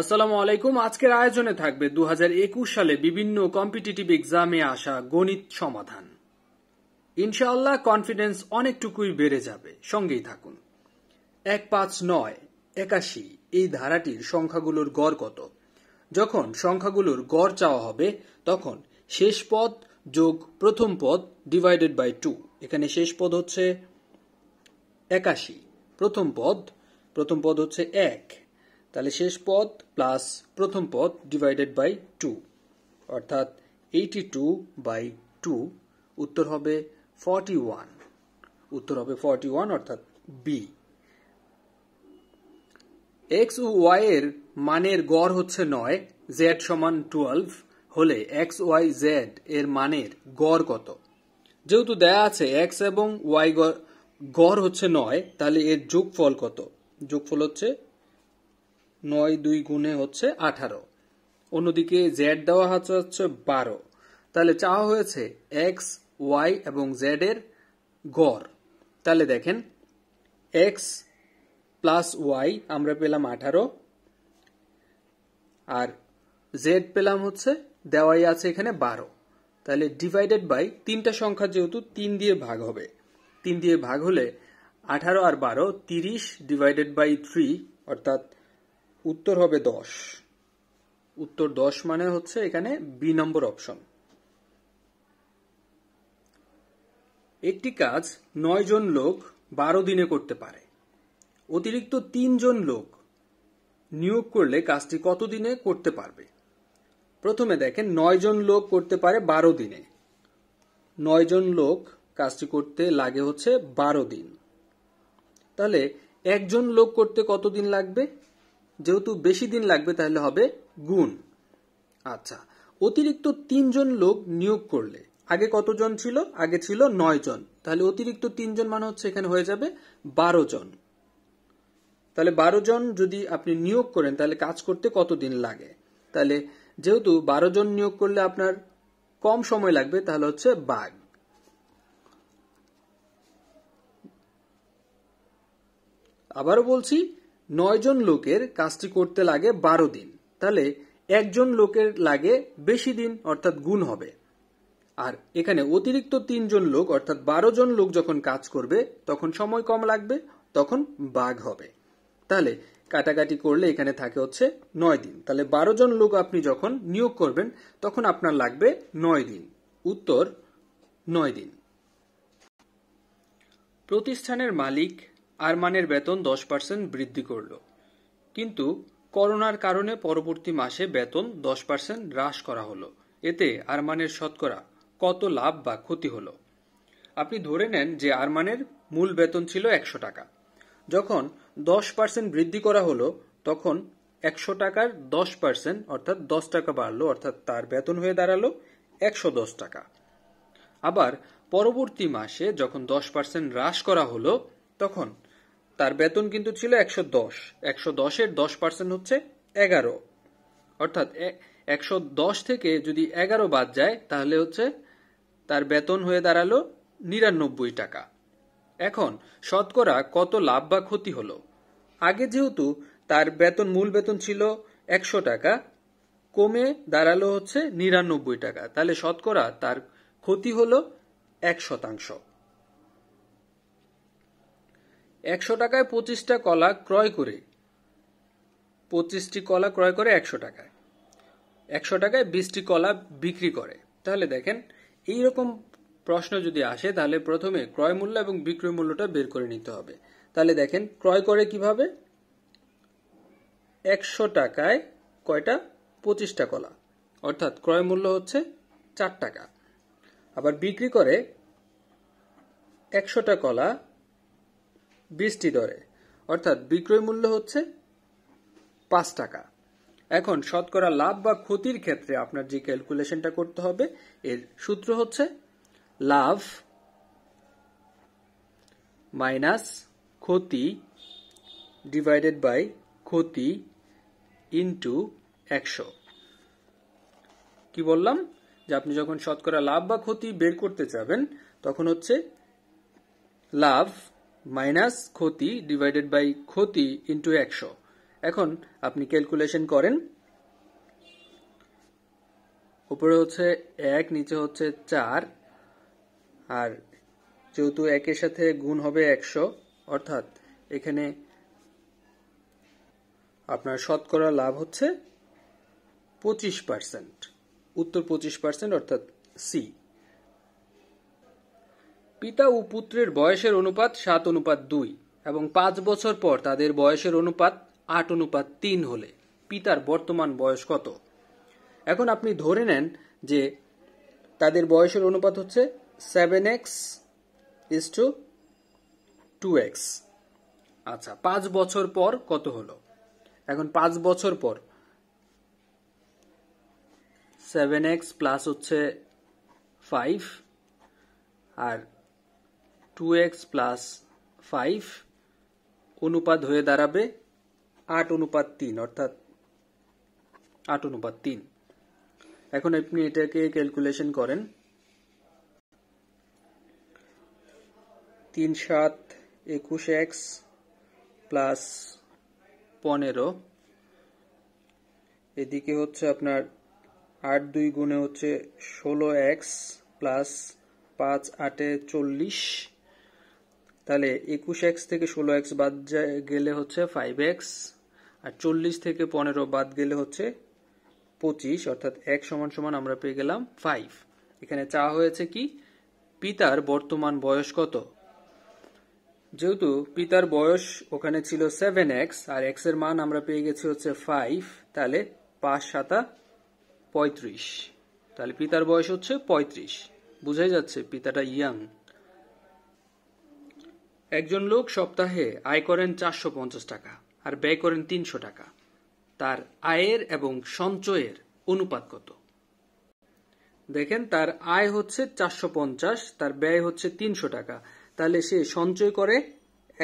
আসসালামু আলাইকুম আজকের আয়োজনে থাকবে দু সালে বিভিন্ন কম্পিটিটিভ এক্সামে আসা গণিত সমাধান ইনশাআল্লাহ কনফিডেন্স অনেকটুকুই বেড়ে যাবে সঙ্গেই থাকুন এক পাঁচ নয় একাশি এই ধারাটির সংখ্যাগুলোর গড় কত যখন সংখ্যাগুলোর গড় চাওয়া হবে তখন শেষ পদ যোগ প্রথম পদ ডিভাইডেড বাই টু এখানে শেষ পদ হচ্ছে একাশি প্রথম পদ প্রথম পদ হচ্ছে এক তাহলে শেষ পদ প্লাস প্রথম পদ ডিভাইডেড বাই টু অর্থাৎ এইটি টু বাই টু উত্তর হবে ফর্টি ওয়ান উত্তর হবে ফর্টি ওয়ান অর্থাৎ বি এক্স ও ওয়াই এর মানের গড় হচ্ছে নয় জেড সমান টুয়েলভ হলে এক্স ওয়াই জেড এর মানের গড় কত যেহেতু দেয়া আছে এক্স এবং ওয়াই গড় হচ্ছে নয় তাহলে এর যোগফল কত যোগফল হচ্ছে নয় দুই গুণে হচ্ছে আঠারো অন্যদিকে জেড দেওয়া হচ্ছে হচ্ছে বারো তাহলে চাওয়া হয়েছে এক্স ওয়াই এবং জেড এর গড় তাহলে দেখেন এক্স প্লাস ওয়াই আমরা পেলাম আঠারো আর জেড পেলাম হচ্ছে দেওয়াই আছে এখানে বারো তাহলে ডিভাইডেড বাই তিনটা সংখ্যা যেহেতু তিন দিয়ে ভাগ হবে তিন দিয়ে ভাগ হলে আঠারো আর বারো তিরিশ ডিভাইডেড বাই থ্রি অর্থাৎ উত্তর হবে দশ উত্তর দশ মানে হচ্ছে এখানে বি নম্বর অপশন একটি কাজ নয় জন লোক বারো দিনে করতে পারে অতিরিক্ত তিনজন লোক নিয়োগ করলে কাজটি কত দিনে করতে পারবে প্রথমে দেখেন নয় জন লোক করতে পারে বারো দিনে নয় জন লোক কাজটি করতে লাগে হচ্ছে বারো দিন তাহলে একজন লোক করতে কত দিন লাগবে যেহেতু বেশি দিন লাগবে তাহলে হবে গুণ আচ্ছা অতিরিক্ত তিনজন লোক নিয়োগ করলে আগে কতজন ছিল আগে ছিল নয় জন তাহলে অতিরিক্ত তিনজন মানে হচ্ছে এখানে হয়ে যাবে বারো জন তাহলে বারো জন যদি আপনি নিয়োগ করেন তাহলে কাজ করতে কতদিন লাগে তাহলে যেহেতু বারো জন নিয়োগ করলে আপনার কম সময় লাগবে তাহলে হচ্ছে বাঘ আবারও বলছি নয়জন লোকের কাজটি করতে লাগে বারো দিন তাহলে একজন লোকের লাগে বেশি দিন অর্থাৎ গুণ হবে আর এখানে অতিরিক্ত তিনজন লোক অর্থাৎ বারো জন লোক যখন কাজ করবে তখন সময় কম লাগবে তখন বাঘ হবে তাহলে কাটাকাটি করলে এখানে থাকে হচ্ছে নয় দিন তাহলে বারো জন লোক আপনি যখন নিয়োগ করবেন তখন আপনার লাগবে নয় দিন উত্তর নয় দিন প্রতিষ্ঠানের মালিক আরমানের বেতন দশ পার্সেন্ট বৃদ্ধি করল কিন্তু করোনার কারণে পরবর্তী মাসে বেতন দশ পার্সেন্ট হ্রাস করা হলো এতে আরমানের শতকরা কত লাভ বা ক্ষতি হলো আপনি ধরে নেন যে আরমানের মূল বেতন ছিল একশো টাকা যখন দশ পার্সেন্ট বৃদ্ধি করা হলো তখন একশো টাকার দশ পার্সেন্ট অর্থাৎ দশ টাকা বাড়লো অর্থাৎ তার বেতন হয়ে দাঁড়ালো একশো দশ টাকা আবার পরবর্তী মাসে যখন দশ পার্সেন্ট হ্রাস করা হলো তখন তার বেতন কিন্তু ছিল একশো দশ একশো দশের দশ পার্সেন্ট হচ্ছে এগারো অর্থাৎ একশো দশ থেকে যদি এগারো বাদ যায় তাহলে হচ্ছে তার বেতন হয়ে দাঁড়ালো নিরানব্বই টাকা এখন শতকরা কত লাভ বা ক্ষতি হলো আগে যেহেতু তার বেতন মূল বেতন ছিল একশো টাকা কমে দাঁড়ালো হচ্ছে নিরানব্বই টাকা তাহলে শতকরা তার ক্ষতি হল এক শতাংশ একশো টাকায় পঁচিশটা কলা ক্রয় করে পঁচিশটি কলা ক্রয় করে একশো টাকায় একশো টাকায় বিশটি কলা বিক্রি করে তাহলে দেখেন এই রকম প্রশ্ন যদি আসে তাহলে প্রথমে ক্রয় মূল্য এবং বিক্রয় মূল্যটা বের করে নিতে হবে তাহলে দেখেন ক্রয় করে কিভাবে একশো টাকায় কয়টা পঁচিশটা কলা অর্থাৎ ক্রয় মূল্য হচ্ছে চার টাকা আবার বিক্রি করে একশোটা কলা বিশটি দরে অর্থাৎ বিক্রয় মূল্য হচ্ছে পাঁচ টাকা এখন শতকরা লাভ বা ক্ষতির ক্ষেত্রে আপনার যে ক্যালকুলেশনটা করতে হবে এর সূত্র হচ্ছে লাভ মাইনাস ক্ষতি ডিভাইডেড বাই ক্ষতি ইন্টু একশো কি বললাম যে আপনি যখন শতকরা লাভ বা ক্ষতি বের করতে যাবেন তখন হচ্ছে লাভ মাইনাস ক্ষতি ডিভাইডেড বাই ক্ষতি ইন্টু একশো এখন আপনি ক্যালকুলেশন করেন উপরে হচ্ছে এক নিচে হচ্ছে চার আর যেহেতু একের সাথে গুণ হবে একশো অর্থাৎ এখানে আপনার শতকরা লাভ হচ্ছে পঁচিশ পার্সেন্ট উত্তর পঁচিশ পার্সেন্ট অর্থাৎ সি পিতা ও পুত্রের বয়সের অনুপাত সাত অনুপাত দুই এবং পাঁচ বছর পর তাদের বয়সের অনুপাত আট অনুপাত তিন হলে পিতার বর্তমান বয়স কত এখন আপনি ধরে নেন যে তাদের বয়সের অনুপাত হচ্ছে seven X is to two X আচ্ছা পাঁচ বছর পর কত হলো এখন পাঁচ বছর পর সেভেন এক্স প্লাস হচ্ছে ফাইভ আর টু এক্স প্লাস ফাইভ অনুপাত হয়ে দাঁড়াবে আট অনুপাত তিন অর্থাৎ আট অনুপাত তিন এখন আপনি এটাকে ক্যালকুলেশন করেন তিন সাত একুশ এক্স প্লাস পনেরো এদিকে হচ্ছে আপনার আট দুই গুণে হচ্ছে ষোলো এক্স প্লাস পাঁচ আটে চল্লিশ তাহলে একুশ এক্স থেকে ষোলো এক্স বাদ গেলে হচ্ছে ফাইভ এক্স আর চল্লিশ থেকে পনেরো বাদ গেলে হচ্ছে পঁচিশ অর্থাৎ এক সমান সমান আমরা পেয়ে গেলাম ফাইভ এখানে চা হয়েছে কি পিতার বর্তমান বয়স কত যেহেতু পিতার বয়স ওখানে ছিল সেভেন এক্স আর এক্স এর মান আমরা পেয়ে গেছি হচ্ছে ফাইভ তাহলে পাঁচ সাতা পঁয়ত্রিশ তাহলে পিতার বয়স হচ্ছে পঁয়ত্রিশ বুঝাই যাচ্ছে পিতাটা ইয়াং একজন লোক সপ্তাহে আয় করেন চারশো পঞ্চাশ টাকা আর ব্যয় করেন তিনশো টাকা তার আয়ের এবং সঞ্চয়ের অনুপাত কত দেখেন তার আয় হচ্ছে চারশো পঞ্চাশ তার ব্যয় হচ্ছে তিনশো টাকা তাহলে সে সঞ্চয় করে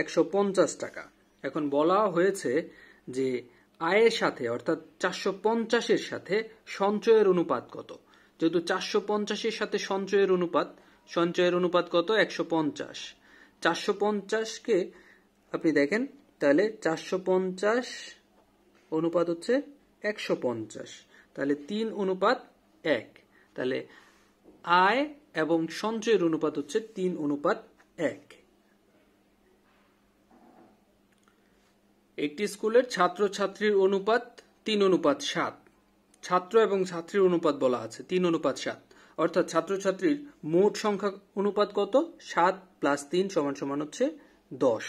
একশো পঞ্চাশ টাকা এখন বলা হয়েছে যে আয়ের সাথে অর্থাৎ চারশো পঞ্চাশের সাথে সঞ্চয়ের অনুপাত কত যেহেতু চারশো পঞ্চাশের সাথে সঞ্চয়ের অনুপাত সঞ্চয়ের অনুপাত কত একশো পঞ্চাশ চারশো পঞ্চাশকে আপনি দেখেন তাহলে চারশো পঞ্চাশ অনুপাত হচ্ছে একশো পঞ্চাশ তাহলে তিন অনুপাত এক তাহলে আয় এবং সঞ্চয়ের অনুপাত হচ্ছে তিন অনুপাত এক একটি স্কুলের ছাত্র ছাত্রীর অনুপাত তিন অনুপাত সাত ছাত্র এবং ছাত্রীর অনুপাত বলা আছে তিন অনুপাত সাত অর্থাৎ ছাত্রছাত্রীর মোট সংখ্যা অনুপাত কত সাত প্লাস তিন সমান সমান হচ্ছে দশ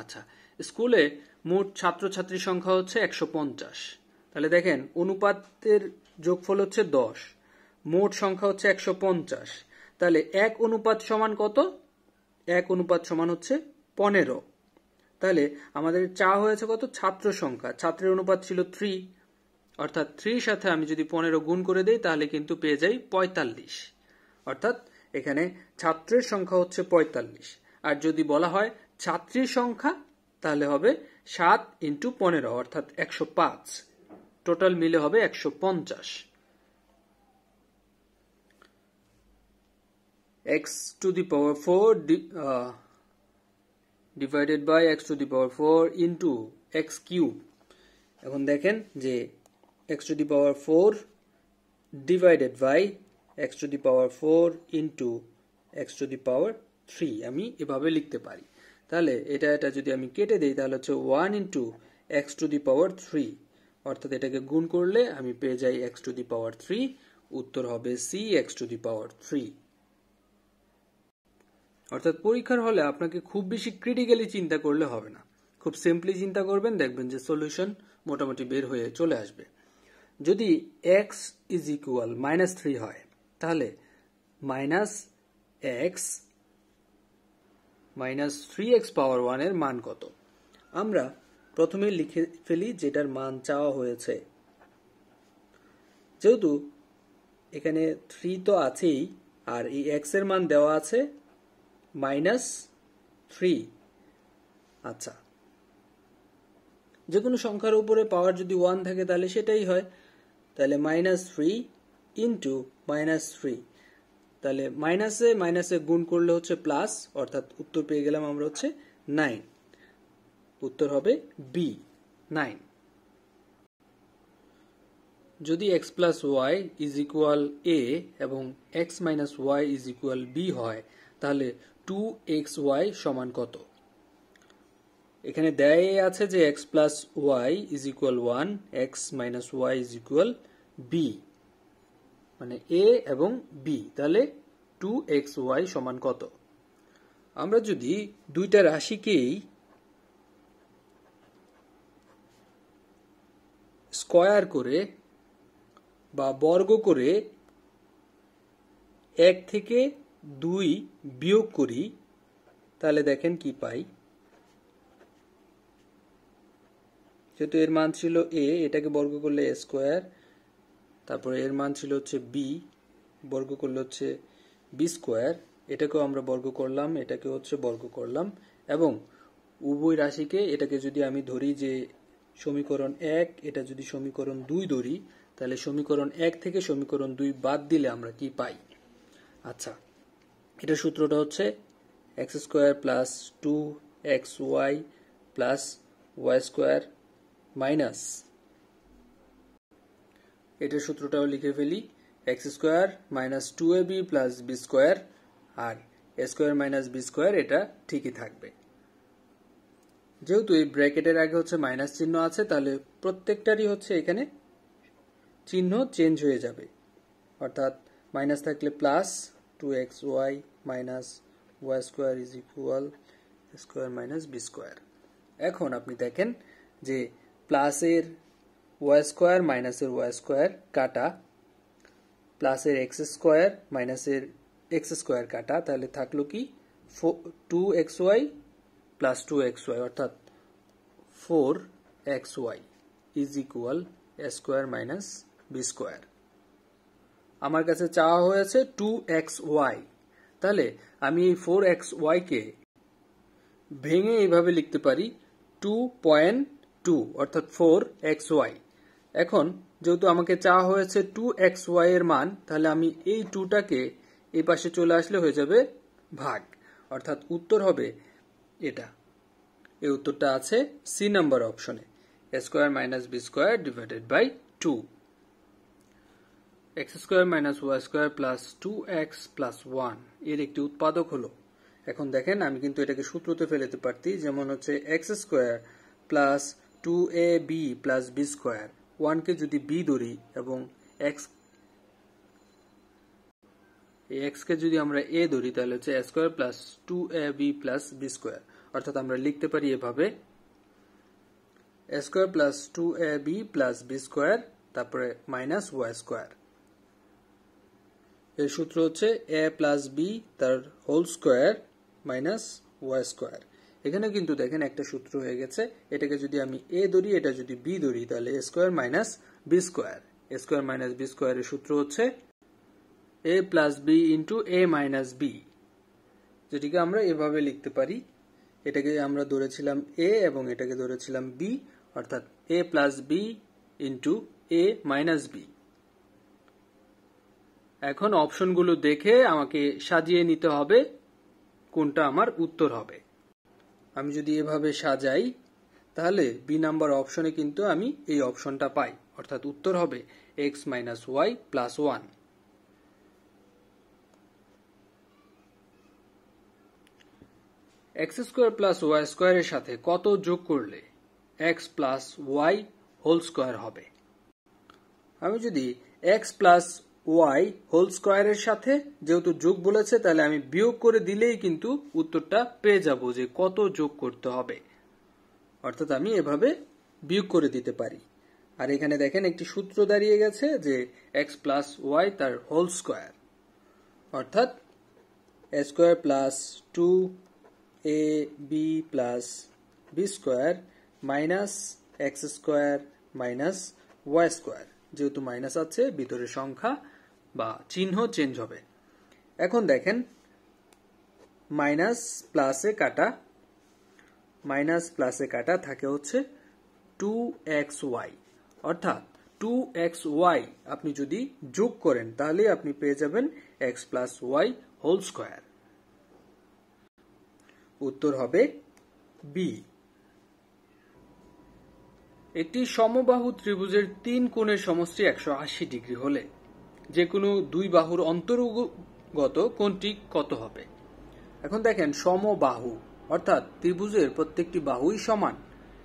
আচ্ছা স্কুলে মোট ছাত্রছাত্রীর সংখ্যা হচ্ছে একশো পঞ্চাশ তাহলে দেখেন অনুপাতের যোগফল হচ্ছে দশ মোট সংখ্যা হচ্ছে একশো পঞ্চাশ তাহলে এক অনুপাত সমান কত এক অনুপাত সমান হচ্ছে পনেরো তাহলে আমাদের চা হয়েছে কত ছাত্র সংখ্যা ছাত্রের অনুপাত ছিল থ্রি অর্থাৎ থ্রির সাথে আমি যদি পনেরো গুণ করে দেই তাহলে কিন্তু পেয়ে যাই পঁয়তাল্লিশ অর্থাৎ এখানে ছাত্রের সংখ্যা হচ্ছে পঁয়তাল্লিশ আর যদি বলা হয় ছাত্রীর সংখ্যা তাহলে হবে সাত ইন্টু পনেরো অর্থাৎ একশো পাঁচ টোটাল মিলে হবে একশো পঞ্চাশ X to the power four divided by X to the power four into X cube এখন দেখেন যে x to the power 4 divided by x to the power 4 into x to the power 3 আমি এভাবে লিখতে পারি তাহলে এটা এটা যদি আমি কেটে দিই তাহলে হচ্ছে 1 into X to the power 3 অর্থাৎ এটাকে গুণ করলে আমি পেয়ে যাই এক্স টু দি পাওয়ার 3 উত্তর হবে C X to the power 3 অর্থাৎ পরীক্ষার হলে আপনাকে খুব বেশি ক্রিটিক্যালি চিন্তা করলে হবে না খুব সিম্পলি চিন্তা করবেন দেখবেন যে সলিউশন মোটামুটি বের হয়ে চলে আসবে যদি X is equal minus three হয় তাহলে minus X minus three X power ওয়ানের মান কত আমরা প্রথমে লিখে ফেলি যেটার মান চাওয়া হয়েছে যেহেতু এখানে থ্রি তো আছেই আর এই এক্স এর মান দেওয়া আছে মাইনাস থ্রি আচ্ছা যে কোনো সংখ্যার উপরে পাওয়ার যদি ওয়ান থাকে তাহলে সেটাই হয় তাহলে minus three into minus three তাহলে মাইনাসে মাইনাসে গুণ করলে হচ্ছে প্লাস অর্থাৎ উত্তর পেয়ে গেলাম আমরা হচ্ছে নাইন উত্তর হবে বি নাইন যদি X plus Y is equal A এবং X minus Y is equal B হয় তাহলে টু এক্স ওয়াই সমান কত এখানে দেয় আছে যে x plus Y is equal one x minus Y is equal b মানে এ এবং বি তাহলে টু এক্স ওয়াই সমান কত আমরা যদি দুইটা রাশিকেই স্কয়ার করে বা বর্গ করে এক থেকে দুই বিয়োগ করি তাহলে দেখেন কি পাই যেহেতু এর মান ছিল এ এটাকে বর্গ করলে এ স্কোয়ার তারপরে এর মান ছিল হচ্ছে বি বর্গ করলে হচ্ছে বি স্কোয়ার এটাকেও আমরা বর্গ করলাম এটাকে হচ্ছে বর্গ করলাম এবং উভয় রাশিকে এটাকে যদি আমি ধরি যে সমীকরণ এক এটা যদি সমীকরণ দুই ধরি তাহলে সমীকরণ এক থেকে সমীকরণ দুই বাদ দিলে আমরা কি পাই আচ্ছা এটা সূত্রটা হচ্ছে x square plus two x y plus y square minus এটার সূত্রটাও লিখে ফেলি x square minus two a b plus b square আর a square minus b square এটা ঠিকই থাকবে যেহেতু এই ব্র্যাকেটের আগে হচ্ছে মাইনাস চিহ্ন আছে তাহলে প্রত্যেকটারই হচ্ছে এখানে চিহ্ন চেঞ্জ হয়ে যাবে অর্থাৎ মাইনাস থাকলে plus two x y minus y square is equal square minus b square এখন আপনি দেখেন যে প্লাসের ওয়াই স্কোয়ার মাইনাসের ওয়াই স্কোয়ার কাটা প্লাসের এক্স স্কোয়ার মাইনাসের এক্স স্কোয়ার কাটা তাহলে থাকলো কি two x y plus two x y অর্থাৎ four x y is equal a square minus b square আমার কাছে চাওয়া হয়েছে টু এক্স ওয়াই তাহলে আমি এই ফোর এক্স ওয়াইকে ভেঙে এইভাবে লিখতে পারি টু পয়েন্ট টু অর্থাৎ ফোর এক্স ওয়াই এখন যেহেতু আমাকে চাওয়া হয়েছে টু এক্স ওয়াই এর মান তাহলে আমি এই টুটাকে এই পাশে চলে আসলে হয়ে যাবে ভাগ অর্থাৎ উত্তর হবে এটা এই উত্তরটা আছে সি নাম্বার অপশনে square minus b square divided by two x square minus y square plus two x plus one এর একটি উৎপাদক হলো এখন দেখেন আমি কিন্তু এটাকে সূত্রতে ফেলেতে পারতি যেমন হচ্ছে x square plus two a b plus b square ওয়ানকে যদি বি ধরি এবং এক্স এই এক্সকে যদি আমরা এ ধরি তাহলে হচ্ছে a square plus two a b plus b square অর্থাৎ আমরা লিখতে পারি এভাবে a square plus two a b plus b square তারপরে মাইনাস ওয়াই স্কোয়ার এর সূত্র হচ্ছে এ প্লাস বি তার whole square minus y square এখানে কিন্তু দেখেন একটা সূত্র হয়ে গেছে এটাকে যদি আমি এ ধরি এটা যদি বি ধরি তাহলে a square minus b square a square minus b স্কোয়ারের সূত্র হচ্ছে a plus b into a minus b যেটিকে আমরা এভাবে লিখতে পারি এটাকে আমরা ধরেছিলাম এ এবং এটাকে ধরেছিলাম বি অর্থাৎ a plus b into a minus b এখন অপশনগুলো দেখে আমাকে সাজিয়ে নিতে হবে কোনটা আমার উত্তর হবে আমি যদি এভাবে সাজাই তাহলে বি নাম্বার অপশনে কিন্তু আমি এই অপশনটা পাই অর্থাৎ উত্তর হবে x minus y plus one x square plus y স্কোয়ারের সাথে কত যোগ করলে x plus y whole square হবে আমি যদি এক্স প্লাস ওয়াই হোল এর সাথে যেহেতু যোগ বলেছে তাহলে আমি বিয়োগ করে দিলেই কিন্তু উত্তরটা পেয়ে যাব যে কত যোগ করতে হবে অর্থাৎ আমি এভাবে বিয়োগ করে দিতে পারি আর এখানে দেখেন একটি সূত্র দাঁড়িয়ে গেছে যে এক্স প্লাস ওয়াই তার হোল স্কোয়ার অর্থাৎ a square plus two a b plus b square minus x square minus y square যেহেতু মাইনাস আছে ভিতরে সংখ্যা বা চিহ্ন চেঞ্জ হবে এখন দেখেন মাইনাস প্লাসে কাটা মাইনাস প্লাসে কাটা থাকে হচ্ছে টু এক্স ওয়াই অর্থাৎ টু এক্স ওয়াই আপনি যদি যোগ করেন তাহলে আপনি পেয়ে যাবেন x plus y whole square উত্তর হবে বি একটি সমবাহু ত্রিভুজের তিন কোণের সমষ্টি একশো আশি ডিগ্রি হলে যে কোনো দুই বাহুর অন্তর্গত কোনটি কত হবে এখন দেখেন সমবাহু অর্থাৎ ত্রিভুজের প্রত্যেকটি বাহুই সমান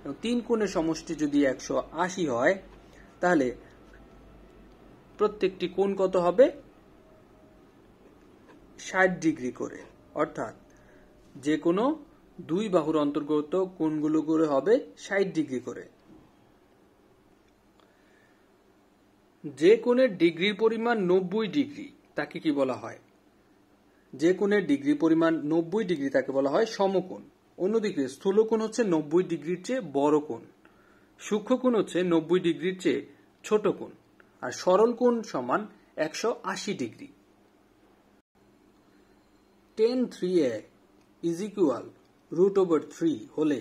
এবং তিন কোণের সমষ্টি যদি একশো আশি হয় তাহলে প্রত্যেকটি কোণ কত হবে ষাট ডিগ্রি করে অর্থাৎ যে কোনো দুই বাহুর অন্তর্গত কোণগুলো করে হবে ষাট ডিগ্রি করে যে কোণের ডিগ্রির পরিমাণ নব্বই ডিগ্রি তাকে কি বলা হয় যে কোণের ডিগ্রি পরিমাণ নব্বই ডিগ্রি তাকে বলা হয় সমকোণ অন্যদিকে স্থূলকোণ হচ্ছে নব্বই ডিগ্রির চেয়ে বড় কোণ সূক্ষ্মকোণ হচ্ছে নব্বই ডিগ্রির চেয়ে ছোট কোণ আর সরল কোণ সমান একশো আশি degree tan three a is equal root over three হলে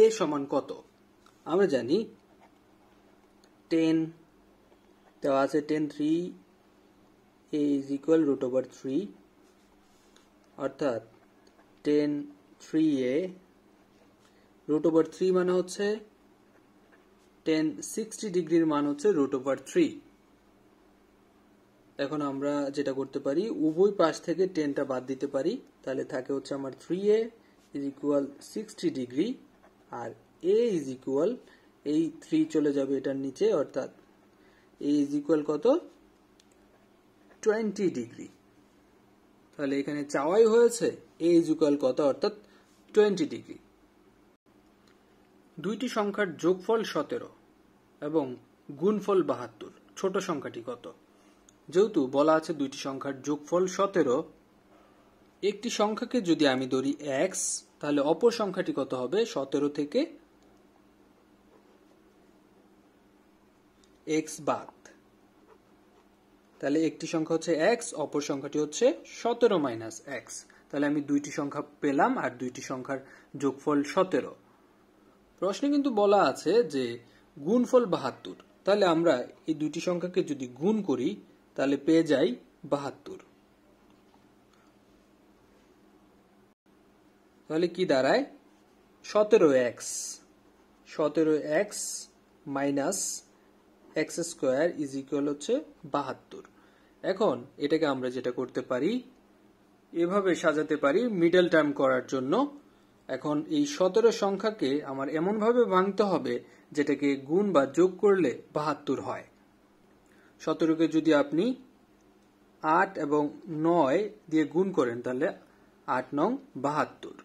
এ সমান কত আমরা জানি টেন দেওয়া আছে tan three a is equal root over three অর্থাৎ tan three a root over three মানে হচ্ছে টেন সিক্সটি ডিগ্রির মান হচ্ছে রুট ওভার থ্রি এখন আমরা যেটা করতে পারি উভয় পাশ থেকে টেনটা বাদ দিতে পারি তাহলে থাকে হচ্ছে আমার three a is equal sixty degree আর এ ইজ ইকুয়াল এই থ্রি চলে যাবে এটার নিচে অর্থাৎ এ ইজ ইকুয়াল কত টোয়েন্টি ডিগ্রি তাহলে এখানে চাওয়াই হয়েছে এ ইজ ইকুয়াল কত অর্থাৎ টোয়েন্টি ডিগ্রি দুইটি সংখ্যার যোগফল সতেরো এবং গুণফল বাহাত্তর ছোট সংখ্যাটি কত যেহেতু বলা আছে দুইটি সংখ্যার যোগফল সতেরো একটি সংখ্যাকে যদি আমি ধরি এক্স তাহলে অপর সংখ্যাটি কত হবে সতেরো থেকে এক্স বাদ তাহলে একটি সংখ্যা হচ্ছে এক্স অপর সংখ্যাটি হচ্ছে সতেরো মাইনাস এক্স তাহলে আমি দুইটি সংখ্যা পেলাম আর দুইটি সংখ্যার যোগফল সতেরো প্রশ্নে কিন্তু বলা আছে যে গুণফল বাহাত্তর তাহলে আমরা এই দুটি সংখ্যাকে যদি গুণ করি তাহলে পেয়ে যাই বাহাত্তর তাহলে কি দাঁড়ায় সতেরো এক্স সতেরো x minus x square is equal হচ্ছে বাহাত্তর এখন এটাকে আমরা যেটা করতে পারি এভাবে সাজাতে পারি মিডল টার্ম করার জন্য এখন এই সতেরো সংখ্যাকে আমার এমনভাবে ভাঙতে হবে যেটাকে গুণ বা যোগ করলে বাহাত্তর হয় সতেরোকে যদি আপনি আট এবং নয় দিয়ে গুণ করেন তাহলে আট নং বাহাত্তর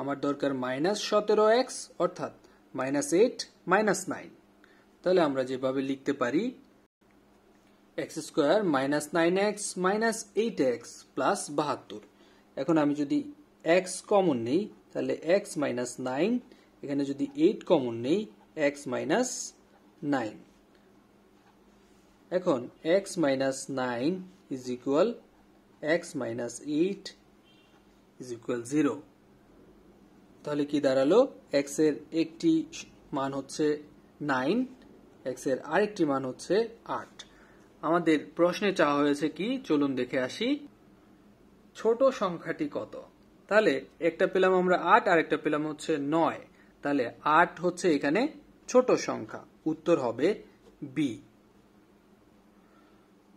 আমার দরকার মাইনাস সতেরো এক্স অর্থাৎ মাইনাস এইট মাইনাস নাইন তাহলে আমরা যেভাবে লিখতে পারি x square minus nine x minus eight x plus বাহাত্তর এখন আমি যদি এক্স কমন নেই তাহলে এক্স মাইনাস নাইন এখানে যদি এইট কমন নেই এক্স মাইনাস নাইন এখন x minus nine is equal x minus eight is equal zero তাহলে কি দাঁড়ালো এক্স এর একটি মান হচ্ছে নাইন এক্স এর আরেকটি মান হচ্ছে আট আমাদের প্রশ্নে চাওয়া হয়েছে কি চলুন দেখে আসি ছোট সংখ্যাটি কত তাহলে একটা পেলাম আমরা আট আর একটা পেলাম হচ্ছে নয় তাহলে আট হচ্ছে এখানে ছোট সংখ্যা উত্তর হবে বি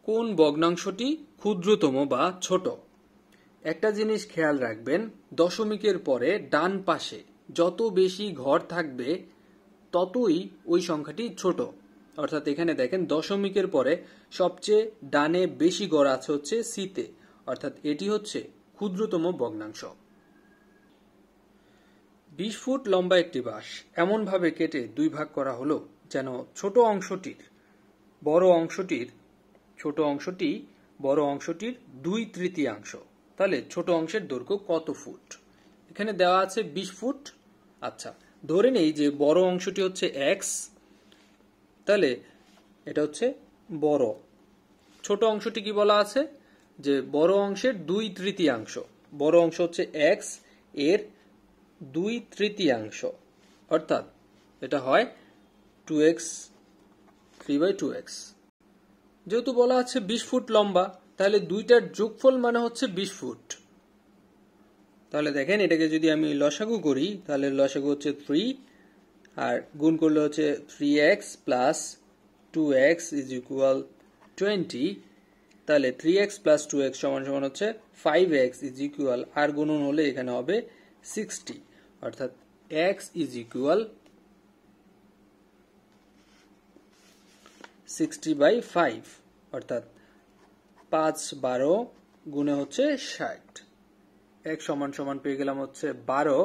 কোন ভগ্নাংশটি ক্ষুদ্রতম বা ছোট একটা জিনিস খেয়াল রাখবেন দশমিকের পরে ডান পাশে যত বেশি ঘর থাকবে ততই ওই সংখ্যাটি ছোট অর্থাৎ এখানে দেখেন দশমিকের পরে সবচেয়ে ডানে বেশি গড় আছে হচ্ছে সিতে অর্থাৎ এটি হচ্ছে ক্ষুদ্রতম ভগ্নাংশ বিশ ফুট লম্বা একটি বাঁশ এমনভাবে কেটে দুই ভাগ করা হলো যেন ছোট অংশটির বড় অংশটির ছোট অংশটি বড় অংশটির দুই তৃতীয়াংশ তাহলে ছোট অংশের দৈর্ঘ্য কত ফুট এখানে দেওয়া আছে বিশ ফুট আচ্ছা ধরে নেই যে বড় অংশটি হচ্ছে এক্স তাহলে এটা হচ্ছে বড় ছোট অংশটি কি বলা আছে যে বড় অংশের দুই তৃতীয়াংশ বড় অংশ হচ্ছে এক্স এর দুই তৃতীয়াংশ অর্থাৎ এটা হয় two x three by two x যেহেতু বলা আছে বিশ ফুট লম্বা তাহলে দুইটার যোগফল মানে হচ্ছে বিশ ফুট তাহলে দেখেন এটাকে যদি আমি লসাগু করি তাহলে লসাগু হচ্ছে থ্রি আর গুণ করলে হচ্ছে three x plus two x is equal twenty তাহলে three x plus two x সমান সমান হচ্ছে ফাইভ এক্স ইজ ইকুয়াল আর গুণন হলে এখানে হবে সিক্সটি অর্থাৎ x is equal sixty by five অর্থাৎ পাঁচ বারো গুণে হচ্ছে ষাট এক সমান সমান পেয়ে গেলাম হচ্ছে বারো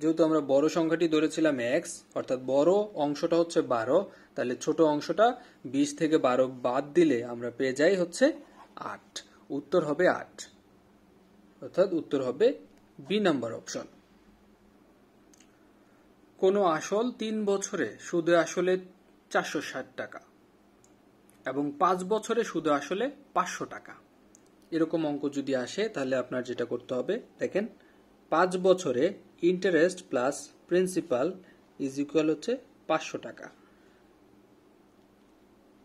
যেহেতু আমরা বড় সংখ্যাটি ধরেছিলাম এক্স অর্থাৎ বড় অংশটা হচ্ছে বারো তাহলে ছোট অংশটা বিশ থেকে বারো বাদ দিলে আমরা পেয়ে যাই হচ্ছে আট উত্তর হবে আট অর্থাৎ উত্তর হবে বি নাম্বার অপশন কোনো আসল তিন বছরে সুদে আসলে চারশো ষাট টাকা এবং পাঁচ বছরে সুদে আসলে পাঁচশো টাকা এরকম অঙ্ক যদি আসে তাহলে আপনার যেটা করতে হবে দেখেন পাঁচ বছরে interest plus principal is equal হচ্ছে পাঁচশো টাকা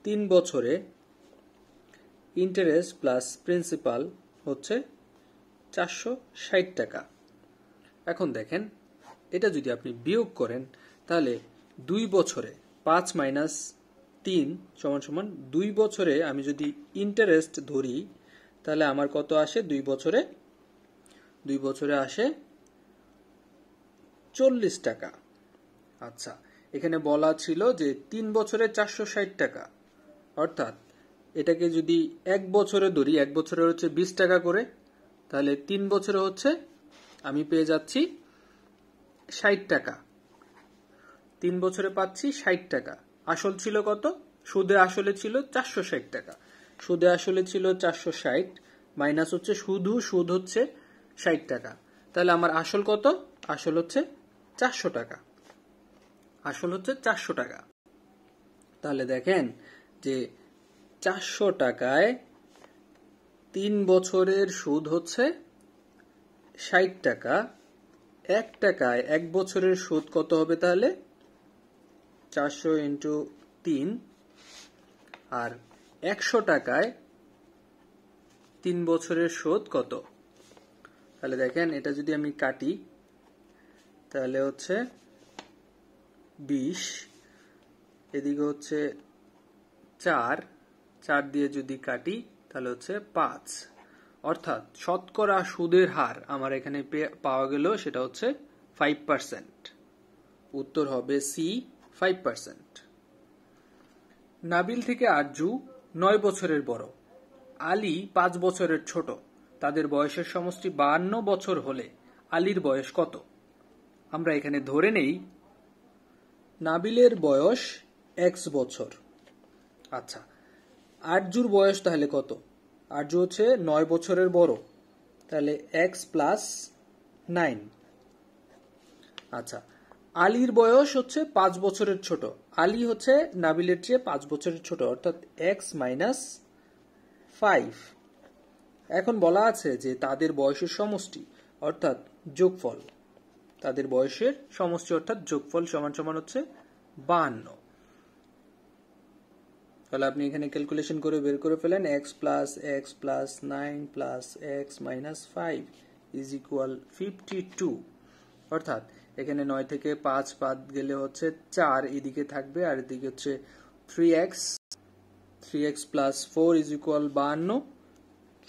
তিন বছরে ইন্টারেস্ট প্লাস প্রিন্সিপাল হচ্ছে চারশো ষাট টাকা এখন দেখেন এটা যদি আপনি বিয়োগ করেন তাহলে দুই বছরে পাঁচ মাইনাস তিন সমান সমান দুই বছরে আমি যদি ইন্টারেস্ট ধরি তাহলে আমার কত আসে দুই বছরে দুই বছরে আসে চল্লিশ টাকা আচ্ছা এখানে বলা ছিল যে তিন বছরে চারশো ষাট টাকা অর্থাৎ এটাকে যদি এক বছরে ধরি এক বছরে হচ্ছে বিশ টাকা করে তাহলে তিন বছরে হচ্ছে আমি পেয়ে যাচ্ছি ষাট টাকা তিন বছরে পাচ্ছি ষাট টাকা আসল ছিল কত সুদে আসলে ছিল চারশো ষাট টাকা সুদে আসলে ছিল চারশো ষাট মাইনাস হচ্ছে শুধু সুদ হচ্ছে ষাট টাকা তাহলে আমার আসল কত আসল হচ্ছে চারশো টাকা আসল হচ্ছে চারশো টাকা তাহলে দেখেন যে চারশো টাকায় তিন বছরের সুদ হচ্ছে ষাট টাকা এক টাকায় এক বছরের সুদ কত হবে তাহলে চারশো ইন্টু তিন আর একশো টাকায় তিন বছরের শোধ কত তাহলে দেখেন এটা যদি আমি কাটি তাহলে হচ্ছে বিশ এদিকে হচ্ছে চার চার দিয়ে যদি কাটি তাহলে হচ্ছে পাঁচ অর্থাৎ শতকরা সুদের হার আমার এখানে পাওয়া গেল সেটা হচ্ছে ফাইভ পার্সেন্ট উত্তর হবে সি ফাইভ পার্সেন্ট নাবিল থেকে আরজু নয় বছরের বড় আলী পাঁচ বছরের ছোট তাদের বয়সের সমষ্টি বাহান্ন বছর হলে আলীর বয়স কত আমরা এখানে ধরে নেই নাবিলের বয়স এক্স বছর আচ্ছা আরজুর বয়স তাহলে কত আরজু হচ্ছে নয় বছরের বড় তাহলে এক্স প্লাস নাইন আচ্ছা আলীর বয়স হচ্ছে পাঁচ বছরের ছোট আলী হচ্ছে নাবিলের চেয়ে পাঁচ বছরের ছোট অর্থাৎ এক্স মাইনাস ফাইভ এখন বলা আছে যে তাদের বয়সের সমষ্টি অর্থাৎ যোগফল তাদের বয়সের সমষ্টি অর্থাৎ যোগফল সমান সমান হচ্ছে বাহান্ন তাহলে আপনি এখানে ক্যালকুলেশন করে বের করে ফেলেন x plus x plus nine plus x minus five is equal fifty two অর্থাৎ এখানে নয় থেকে পাঁচ বাদ গেলে হচ্ছে চার এদিকে থাকবে আর এদিকে হচ্ছে three x three x plus four is equal বান্ন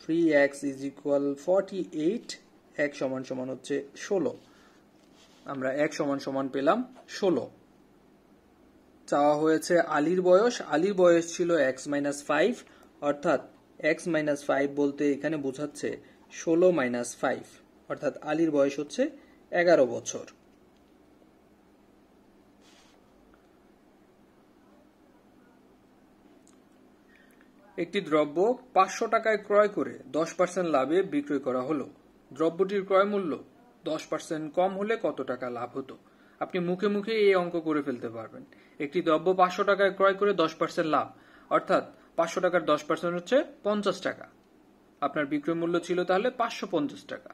three x is equal forty eight এক সমান সমান হচ্ছে ষোলো আমরা এক সমান সমান পেলাম ষোলো চাওয়া হয়েছে আলীর বয়স আলীর বয়স ছিল এক্স মাইনাস ফাইভ অর্থাৎ এক্স মাইনাস ফাইভ বলতে এখানে বোঝাচ্ছে ষোলো মাইনাস ফাইভ অর্থাৎ আলীর বয়স হচ্ছে এগারো বছর একটি দ্রব্য পাঁচশো টাকায় ক্রয় করে দশ পার্সেন্ট লাভে বিক্রয় করা হলো দ্রব্যটির ক্রয় মূল্য দশ পার্সেন্ট কম হলে কত টাকা লাভ হতো আপনি মুখে মুখে এই অঙ্ক করে ফেলতে পারবেন একটি দ্রব্য পাঁচশো টাকায় ক্রয় করে দশ পার্সেন্ট লাভ অর্থাৎ পাঁচশো টাকার দশ পার্সেন্ট হচ্ছে পঞ্চাশ টাকা আপনার বিক্রয় মূল্য ছিল তাহলে পাঁচশো পঞ্চাশ টাকা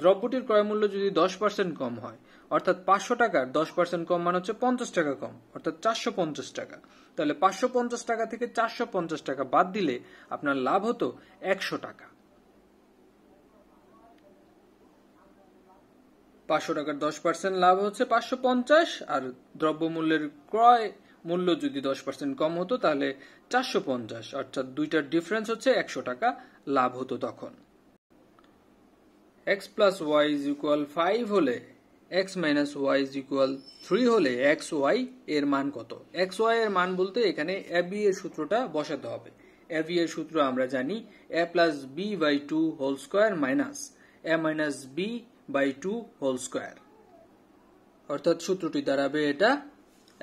দ্রব্যটির ক্রয় মূল্য যদি দশ পার্সেন্ট কম হয় অর্থাৎ পাঁচশো টাকার দশ পার্সেন্ট কম মানে হচ্ছে পঞ্চাশ টাকা কম অর্থাৎ চারশো পঞ্চাশ টাকা তাহলে পাঁচশো পঞ্চাশ টাকা থেকে চারশো পঞ্চাশ টাকা বাদ দিলে আপনার লাভ হতো একশো টাকা পাঁচশো টাকার দশ পার্সেন্ট লাভ হচ্ছে পাঁচশো পঞ্চাশ আর দ্রব্যমূল্যের ক্রয় মূল্য যদি দশ পার্সেন্ট কম হতো তাহলে চারশো পঞ্চাশ অর্থাৎ দুইটার ডিফারেন্স হচ্ছে একশো টাকা লাভ হতো তখন x plus Y is equal five হলে x minus Y is equal three হলে এক্স ওয়াই এর মান কত এক্স ওয়াই এর মান বলতে এখানে এ এর সূত্রটা বসাতে হবে এ বি এর সূত্র আমরা জানি a plus b by two whole square minus a minus b by two whole square অর্থাৎ সূত্রটি দাঁড়াবে এটা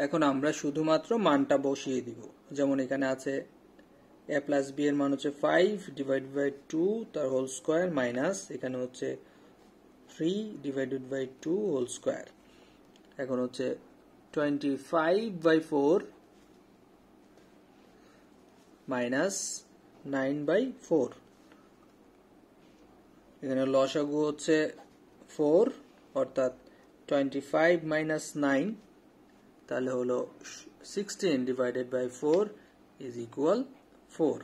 এখন আমরা শুধুমাত্র মানটা বসিয়ে দিব যেমন এখানে আছে এ প্লাস বি এর মান হচ্ছে ফাইভ ডিভাইড বাই টু তার হোল স্কোয়ার মাইনাস এখানে হচ্ছে three divided by two whole square এখন হচ্ছে twenty five by four minus nine by four এখানে লসাগু হচ্ছে ফোর অর্থাৎ টোয়েন্টি ফাইভ মাইনাস নাইন তাহলে হলো sixteen divided by four is equal four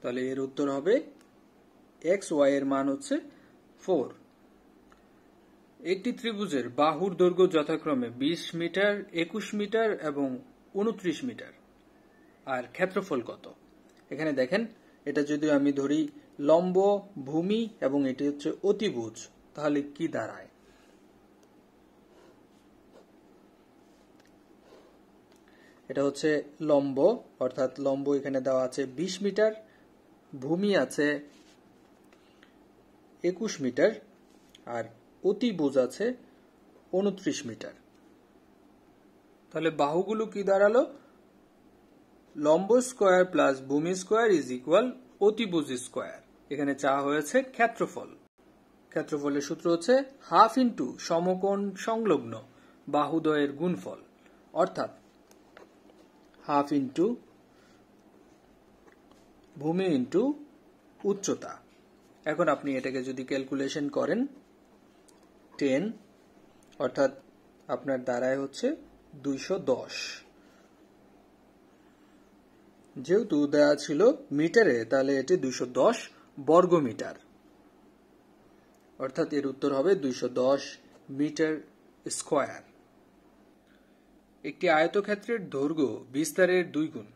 তাহলে এর উত্তর হবে এক্স ওয়াইয়ের মান হচ্ছে ফোর একটি ত্রিভুজের বাহুর দৈর্ঘ্য যথাক্রমে বিশ মিটার একুশ মিটার এবং উনত্রিশ মিটার আর ক্ষেত্রফল কত এখানে দেখেন এটা যদি আমি ধরি লম্ব ভূমি এবং এটি হচ্ছে অতিভুজ তাহলে কি দাঁড়ায় এটা হচ্ছে লম্ব অর্থাৎ লম্ব এখানে দেওয়া আছে বিশ মিটার ভূমি আছে একুশ মিটার আর অতি বোঝ আছে উনত্রিশ মিটার তাহলে বাহুগুলো কি দাঁড়ালো লম্ব স্কোয়ার প্লাস ভূমি স্কোয়ার ইজ ইকুয়াল অতিভুজ স্কোয়ার এখানে চাওয়া হয়েছে ক্ষেত্রফল ক্ষেত্রফলের সূত্র হচ্ছে হাফ ইন্টু সমকোণ সংলগ্ন বাহুদয়ের গুণফল অর্থাৎ হাফ ইন্টু ভূমি ইন্টু উচ্চতা এখন আপনি এটাকে যদি ক্যালকুলেশন করেন টেন অর্থাৎ আপনার দ্বারায় হচ্ছে দুইশো দশ যেহেতু দেওয়া ছিল মিটারে তাহলে এটি দুইশো দশ বর্গমিটার অর্থাৎ এর উত্তর হবে দুইশো দশ মিটার স্কোয়ার একটি আয়তক্ষেত্রের দৈর্ঘ্য বিস্তারের দুই গুণ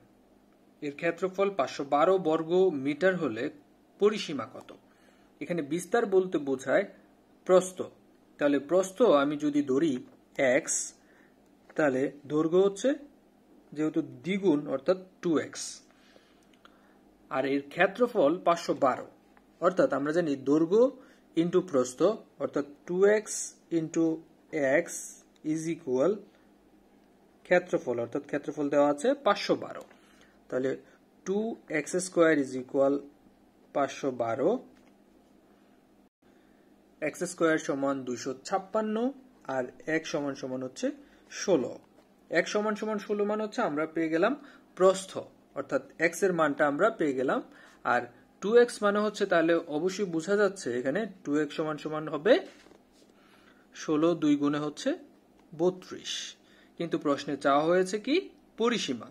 এর ক্ষেত্রফল পাঁচশো বারো বর্গ মিটার হলে পরিসীমা কত এখানে বিস্তার বলতে বোঝায় প্রস্ত তাহলে প্রস্ত আমি যদি ধরি এক্স তাহলে দৈর্ঘ্য হচ্ছে যেহেতু দ্বিগুণ অর্থাৎ টু এক্স আর এর ক্ষেত্রফল পাঁচশো বারো অর্থাৎ আমরা জানি দৈর্ঘ্য ইন্টু প্রস্ত অর্থাৎ two x into x is equal ক্ষেত্রফল অর্থাৎ ক্ষেত্রফল দেওয়া আছে পাঁচশো বারো তাহলে two x square is equal পাঁচশো বারো এক্স স্কোয়ার সমান দুশো ছাপ্পান্ন আর এক সমান সমান হচ্ছে ষোলো এক সমান সমান ষোলো মান হচ্ছে আমরা পেয়ে গেলাম প্রস্থ অর্থাৎ এক্স এর মানটা আমরা পেয়ে গেলাম আর টু এক্স মানে হচ্ছে তাহলে অবশ্যই বোঝা যাচ্ছে এখানে টু এক্স সমান সমান হবে ষোলো দুই গুণে হচ্ছে বত্রিশ কিন্তু প্রশ্নে চাওয়া হয়েছে কি পরিসীমা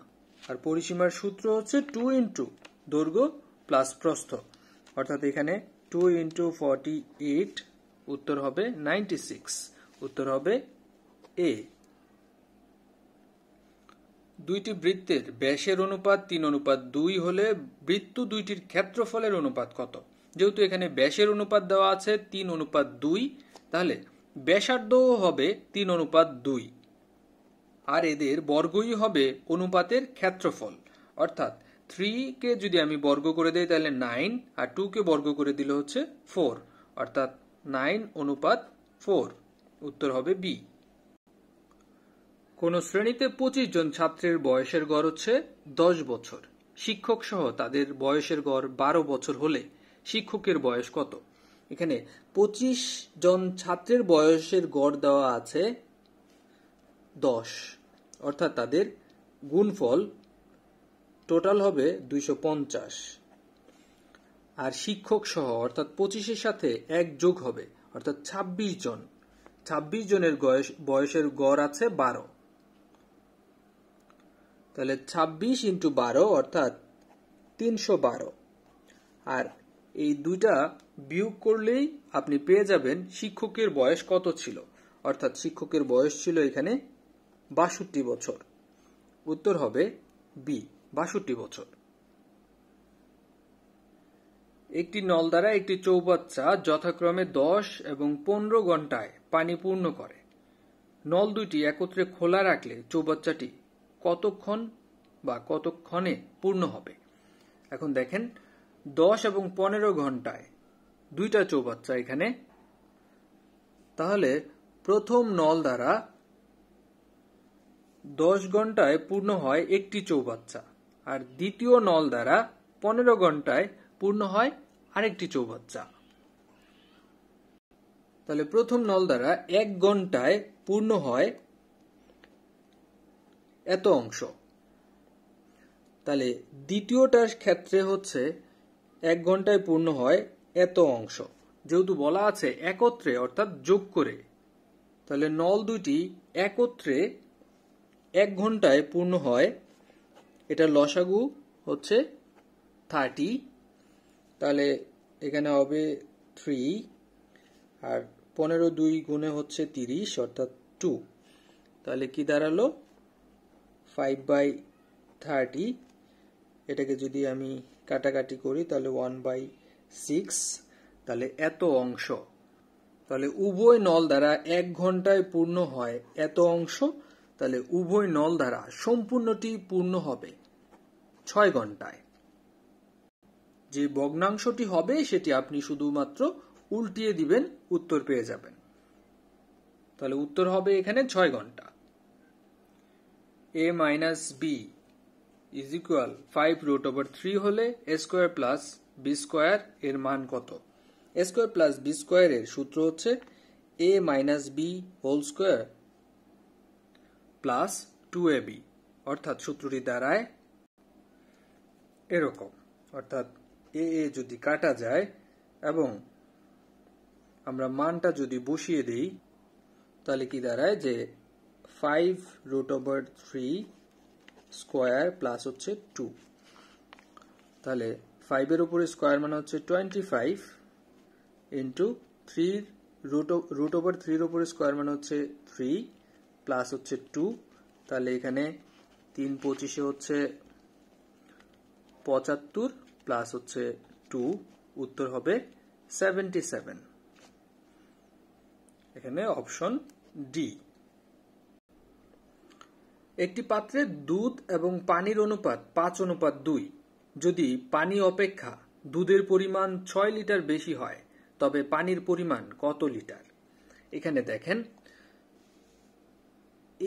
আর পরিসীমার সূত্র হচ্ছে টু ইন্টু দৈর্ঘ্য প্লাস প্রস্থ অর্থাৎ এখানে টু ইন্টু ফর্টি এইট উত্তর হবে নাইনটি সিক্স উত্তর হবে এ দুইটি বৃত্তের ব্যাসের অনুপাত তিন অনুপাত দুই হলে বৃত্ত দুইটির ক্ষেত্রফলের অনুপাত কত যেহেতু এখানে ব্যাসের অনুপাত দেওয়া আছে তিন অনুপাত দুই তাহলে ব্যাসার্ধও হবে তিন অনুপাত দুই আর এদের বর্গই হবে অনুপাতের ক্ষেত্রফল অর্থাৎ থ্রিকে যদি আমি বর্গ করে দেই তাহলে নাইন আর টুকে বর্গ করে দিলে হচ্ছে ফোর অর্থাৎ নাইন অনুপাত ফোর উত্তর হবে বি কোন শ্রেণীতে পঁচিশ জন ছাত্রের বয়সের গড় হচ্ছে দশ বছর শিক্ষক সহ তাদের বয়সের গড় বারো বছর হলে শিক্ষকের বয়স কত এখানে পঁচিশ জন ছাত্রের বয়সের গড় দেওয়া আছে দশ অর্থাৎ তাদের গুণফল টোটাল হবে দুইশো পঞ্চাশ আর শিক্ষক সহ অর্থাৎ পঁচিশের সাথে এক যোগ হবে অর্থাৎ ২৬ জন ২৬ জনের বয়সের গড় আছে বারো তাহলে ২৬ ইন্টু বারো অর্থাৎ তিনশো বারো আর এই দুইটা বিয়োগ করলেই আপনি পেয়ে যাবেন শিক্ষকের বয়স কত ছিল অর্থাৎ শিক্ষকের বয়স ছিল এখানে বাষট্টি বছর উত্তর হবে বি বাষট্টি বছর একটি নল দ্বারা একটি চৌবাচ্চা যথাক্রমে দশ এবং পনেরো ঘন্টায় পানি পূর্ণ করে নল দুইটি একত্রে খোলা রাখলে চৌবাচ্চাটি কতক্ষণ বা কতক্ষণে পূর্ণ হবে এখন দেখেন দশ এবং পনেরো ঘন্টায় দুইটা চৌবাচ্চা এখানে তাহলে প্রথম নল দ্বারা দশ ঘন্টায় পূর্ণ হয় একটি চৌবাচ্চা আর দ্বিতীয় নল দ্বারা পনেরো ঘন্টায় পূর্ণ হয় আরেকটি চৌবাচ্চা তাহলে প্রথম নল দ্বারা এক ঘন্টায় পূর্ণ হয় এত অংশ তাহলে দ্বিতীয়টার ক্ষেত্রে হচ্ছে এক ঘন্টায় পূর্ণ হয় এত অংশ যেহেতু বলা আছে একত্রে অর্থাৎ যোগ করে তাহলে নল দুটি একত্রে এক ঘন্টায় পূর্ণ হয় এটা লসাগু হচ্ছে থার্টি তাহলে এখানে হবে থ্রি আর পনেরো দুই গুণে হচ্ছে তিরিশ অর্থাৎ টু তাহলে কি দাঁড়ালো ফাইভ বাই থার্টি এটাকে যদি আমি কাটাকাটি করি তাহলে ওয়ান বাই সিক্স তাহলে এত অংশ তাহলে উভয় নল দ্বারা এক ঘন্টায় পূর্ণ হয় এত অংশ তাহলে উভয় নল দ্বারা সম্পূর্ণটি পূর্ণ হবে ছয় ঘন্টায় যে ভগ্নাংশটি হবে সেটি আপনি শুধুমাত্র উল্টিয়ে দিবেন উত্তর পেয়ে যাবেন তাহলে উত্তর হবে এখানে ছয় ঘন্টা a minus b is equal five root over three হলে a square plus b square এর মান কত এ স্কোয়ার প্লাস বি এর সূত্র হচ্ছে a minus b whole square plus two a b অর্থাৎ সূত্রটি দ্বারায় এরকম অর্থাৎ এ এ যদি কাটা যায় এবং আমরা মানটা যদি বসিয়ে দিই তাহলে কি দাঁড়ায় যে five root over three square plus হচ্ছে টু তাহলে ফাইভের উপরে স্কোয়ার মানে হচ্ছে টোয়েন্টি ফাইভ ইন্টু থ্রির রুট রুট ওভার থ্রির ওপরে স্কোয়ার মানে হচ্ছে থ্রি প্লাস হচ্ছে টু তাহলে এখানে তিন পঁচিশে হচ্ছে পঁচাত্তর প্লাস হচ্ছে টু উত্তর হবে সেভেন্টি সেভেন এখানে অপশন ডি একটি পাত্রে দুধ এবং পানির অনুপাত পাঁচ অনুপাত দুই যদি পানি অপেক্ষা দুধের পরিমাণ ছয় লিটার বেশি হয় তবে পানির পরিমাণ কত লিটার এখানে দেখেন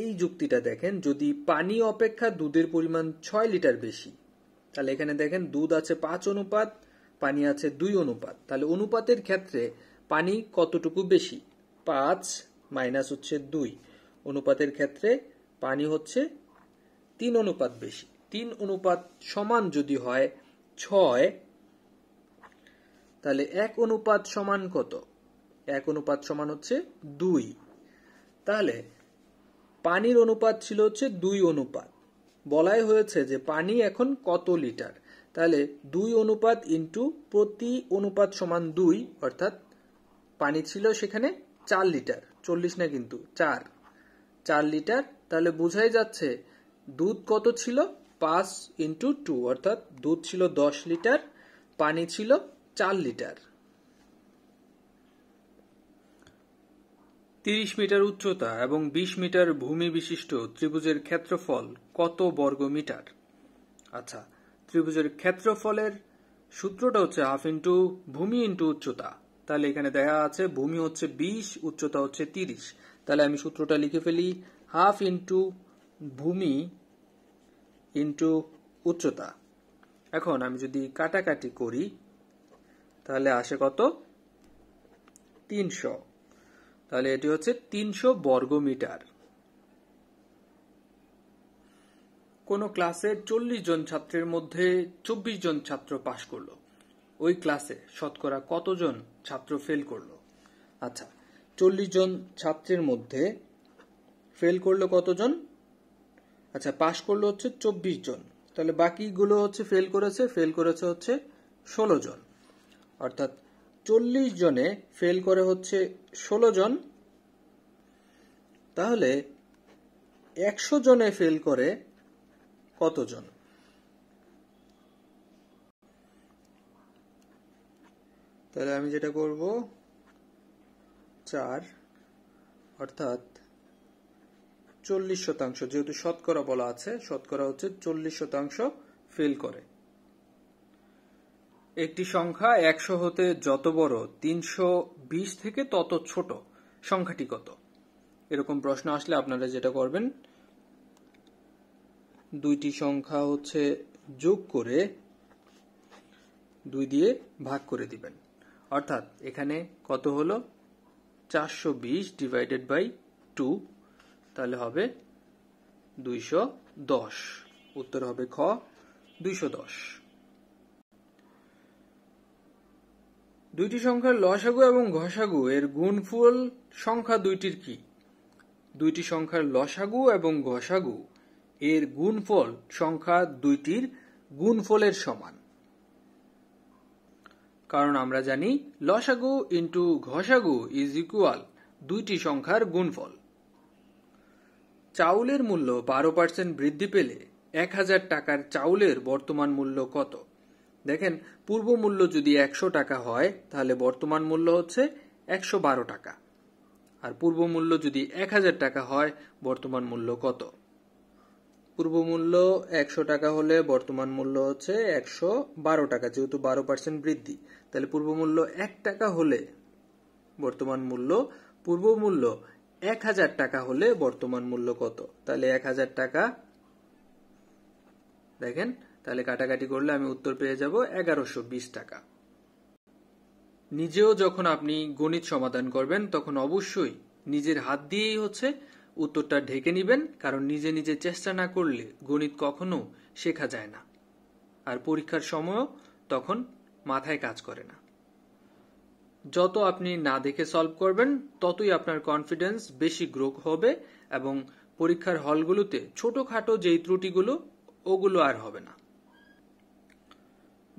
এই যুক্তিটা দেখেন যদি পানি অপেক্ষা দুধের পরিমাণ ছয় লিটার বেশি তাহলে এখানে দেখেন দুধ আছে পাঁচ অনুপাত পানি আছে দুই অনুপাত তাহলে অনুপাতের ক্ষেত্রে পানি কতটুকু বেশি পাঁচ মাইনাস হচ্ছে দুই অনুপাতের ক্ষেত্রে পানি হচ্ছে তিন অনুপাত বেশি তিন অনুপাত সমান যদি হয় ছয় তাহলে এক অনুপাত সমান কত এক অনুপাত সমান হচ্ছে দুই তাহলে পানির অনুপাত ছিল হচ্ছে দুই অনুপাত বলাই হয়েছে যে পানি এখন কত লিটার তাহলে দুই অনুপাত ইন্টু প্রতি অনুপাত সমান দুই অর্থাৎ পানি ছিল সেখানে চার লিটার চল্লিশ না কিন্তু চার চার লিটার তাহলে বোঝাই যাচ্ছে দুধ কত ছিল পাঁচ ইন্টু টু অর্থাৎ দুধ ছিল দশ লিটার পানি ছিল চার লিটার তিরিশ মিটার উচ্চতা এবং বিশ মিটার ভূমি বিশিষ্ট ত্রিভুজের ক্ষেত্রফল কত বর্গ মিটার আচ্ছা ত্রিভুজের ক্ষেত্রফলের সূত্রটা হচ্ছে হাফ ইন্টু ভূমি ইন্টু উচ্চতা তাহলে এখানে দেখা আছে ভূমি হচ্ছে বিশ উচ্চতা হচ্ছে তিরিশ তাহলে আমি সূত্রটা লিখে ফেলি হাফ ইন্টু ভূমি ইন্টু উচ্চতা এখন আমি যদি কাটাকাটি করি তাহলে আসে কত তিনশো তাহলে এটি হচ্ছে তিনশো বর্গমিটার কোনো ক্লাসে চল্লিশ জন ছাত্রের মধ্যে চব্বিশ জন ছাত্র পাশ করলো ওই ক্লাসে শতকরা কতজন ছাত্র ফেল করলো আচ্ছা চল্লিশ জন ছাত্রের মধ্যে ফেল করলো কতজন আচ্ছা পাশ করলো হচ্ছে চব্বিশ জন তাহলে বাকিগুলো হচ্ছে ফেল করেছে ফেল করেছে হচ্ছে ষোলো জন অর্থাৎ চল্লিশ জনে ফেল করে হচ্ছে ষোলো জন তাহলে একশো জনে ফেল করে কতজন তাহলে আমি যেটা করব চার অর্থাৎ চল্লিশ শতাংশ যেহেতু শতকরা বলা আছে শতকরা হচ্ছে চল্লিশ শতাংশ ফেল করে একটি সংখ্যা একশো হতে যত বড় তিনশো বিশ থেকে তত ছোট সংখ্যাটি কত এরকম প্রশ্ন আসলে আপনারা যেটা করবেন দুইটি সংখ্যা হচ্ছে যোগ করে দুই দিয়ে ভাগ করে দিবেন অর্থাৎ এখানে কত হলো চারশো বিশ ডিভাইডেড বাই টু তাহলে হবে দুইশো দশ উত্তর হবে খ দুইশো দশ দুইটি সংখ্যার লসাগু এবং ঘসাগু এর গুণফল সংখ্যা দুইটির কি দুইটি সংখ্যার লসাগু এবং ঘসাগু এর গুণফল সংখ্যা দুইটির গুণফলের সমান কারণ আমরা জানি লসাগু ইন্টু ঘসাগু ইজ ইকুয়াল দুইটি সংখ্যার গুণফল চাউলের মূল্য বারো পার্সেন্ট বৃদ্ধি পেলে এক হাজার টাকার চাউলের বর্তমান মূল্য কত দেখেন পূর্ব মূল্য যদি একশো টাকা হয় তাহলে বর্তমান মূল্য হচ্ছে একশো বারো টাকা আর পূর্ব মূল্য যদি এক হাজার টাকা হয় বর্তমান মূল্য কত পূর্ব মূল্য একশো টাকা হলে বর্তমান মূল্য হচ্ছে একশো বারো টাকা যেহেতু বারো পার্সেন্ট বৃদ্ধি তাহলে পূর্ব মূল্য এক টাকা হলে বর্তমান মূল্য পূর্ব মূল্য এক হাজার টাকা হলে বর্তমান মূল্য কত তাহলে এক হাজার টাকা দেখেন তাহলে কাটাকাটি করলে আমি উত্তর পেয়ে যাব এগারোশো বিশ টাকা নিজেও যখন আপনি গণিত সমাধান করবেন তখন অবশ্যই নিজের হাত দিয়েই হচ্ছে উত্তরটা ঢেকে নিবেন কারণ নিজে নিজে চেষ্টা না করলে গণিত কখনো শেখা যায় না আর পরীক্ষার সময়ও তখন মাথায় কাজ করে না যত আপনি না দেখে সলভ করবেন ততই আপনার কনফিডেন্স বেশি গ্রো হবে এবং পরীক্ষার হলগুলোতে ছোটখাটো যেই ত্রুটিগুলো ওগুলো আর হবে না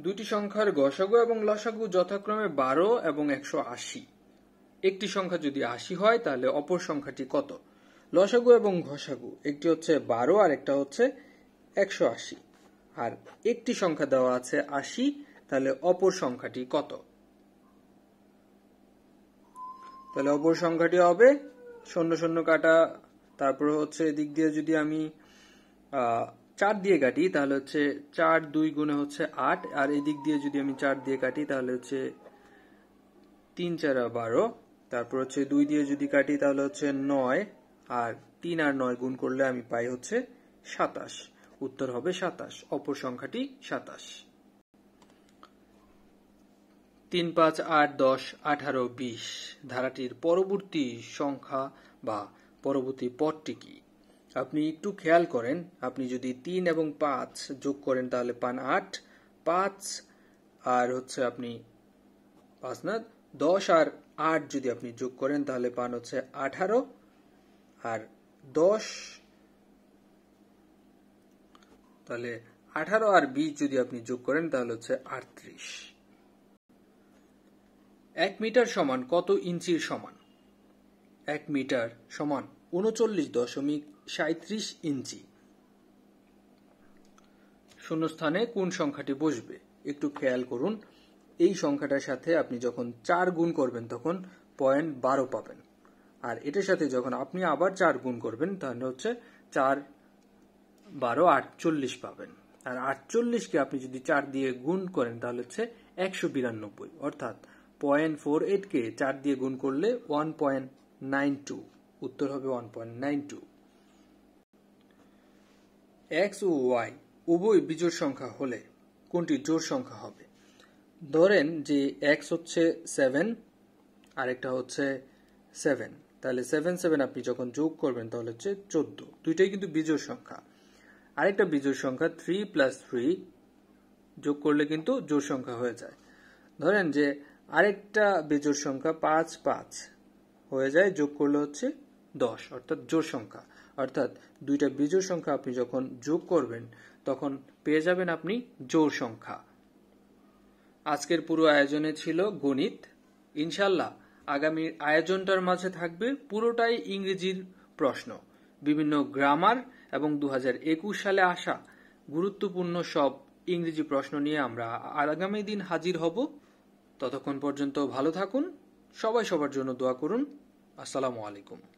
দুটি সংখ্যার গসাগু এবং লসাগু যথাক্রমে বারো এবং একশো আশি একটি সংখ্যা যদি আশি হয় তাহলে অপর সংখ্যাটি কত লসাগু এবং ঘসাগু একটি হচ্ছে বারো আর একটা হচ্ছে একশো আশি আর একটি সংখ্যা দেওয়া আছে আশি তাহলে অপর সংখ্যাটি কত তাহলে অপর সংখ্যাটি হবে শূন্য শূন্য কাটা তারপর হচ্ছে এদিক দিয়ে যদি আমি চার দিয়ে কাটি তাহলে হচ্ছে চার দুই গুণে হচ্ছে আট আর এদিক দিয়ে যদি আমি চার দিয়ে কাটি তাহলে হচ্ছে তিন চার বারো তারপর হচ্ছে দুই দিয়ে যদি কাটি তাহলে হচ্ছে নয় আর তিন আর নয় গুণ করলে আমি পাই হচ্ছে সাতাশ উত্তর হবে সাতাশ অপর সংখ্যাটি সাতাশ তিন পাঁচ আট দশ আঠারো বিশ ধারাটির পরবর্তী সংখ্যা বা পরবর্তী পদটি কি আপনি একটু খেয়াল করেন আপনি যদি তিন এবং পাঁচ যোগ করেন তাহলে পান আট পাঁচ আর হচ্ছে আপনি পাঁচ না দশ আর আট যদি আপনি যোগ করেন তাহলে পান হচ্ছে আঠারো আর দশ তাহলে আঠারো আর বিশ যদি আপনি যোগ করেন তাহলে হচ্ছে আটত্রিশ এক মিটার সমান কত ইঞ্চির সমান এক মিটার সমান উনচল্লিশ দশমিক সাঁত্রিশ ইঞ্চি শূন্যস্থানে কোন সংখ্যাটি বসবে একটু খেয়াল করুন এই সংখ্যাটার সাথে আপনি যখন চার গুণ করবেন তখন পয়েন্ট বারো পাবেন আর এটার সাথে যখন আপনি আবার চার গুণ করবেন তাহলে হচ্ছে চার বারো আটচল্লিশ পাবেন আর আটচল্লিশকে আপনি যদি চার দিয়ে গুণ করেন তাহলে হচ্ছে একশো বিরানব্বই অর্থাৎ পয়েন্ট ফোর এইটকে চার দিয়ে গুণ করলে ওয়ান পয়েন্ট নাইন টু উত্তর হবে one point nine two x ও ওয়াই উভয় বিজোড় সংখ্যা হলে কোনটি জোড় সংখ্যা হবে ধরেন যে এক্স হচ্ছে সেভেন আরেকটা হচ্ছে সেভেন তাহলে সেভেন সেভেন আপনি যখন যোগ করবেন তাহলে হচ্ছে চোদ্দ দুইটাই কিন্তু বিজোড় সংখ্যা আরেকটা বিজোড় সংখ্যা থ্রি প্লাস থ্রি যোগ করলে কিন্তু জোড় সংখ্যা হয়ে যায় ধরেন যে আরেকটা বিজোড় সংখ্যা পাঁচ পাঁচ হয়ে যায় যোগ করলে হচ্ছে দশ অর্থাৎ জোড় সংখ্যা অর্থাৎ দুইটা বিজোড় সংখ্যা আপনি যখন যোগ করবেন তখন পেয়ে যাবেন আপনি জোর সংখ্যা আজকের পুরো আয়োজনে ছিল গণিত ইনশাল্লাহ আগামীর আয়োজনটার মাঝে থাকবে পুরোটাই ইংরেজির প্রশ্ন বিভিন্ন গ্রামার এবং দু সালে আসা গুরুত্বপূর্ণ সব ইংরেজি প্রশ্ন নিয়ে আমরা আগামী দিন হাজির হব ততক্ষণ পর্যন্ত ভালো থাকুন সবাই সবার জন্য দোয়া করুন আসসালামু আলাইকুম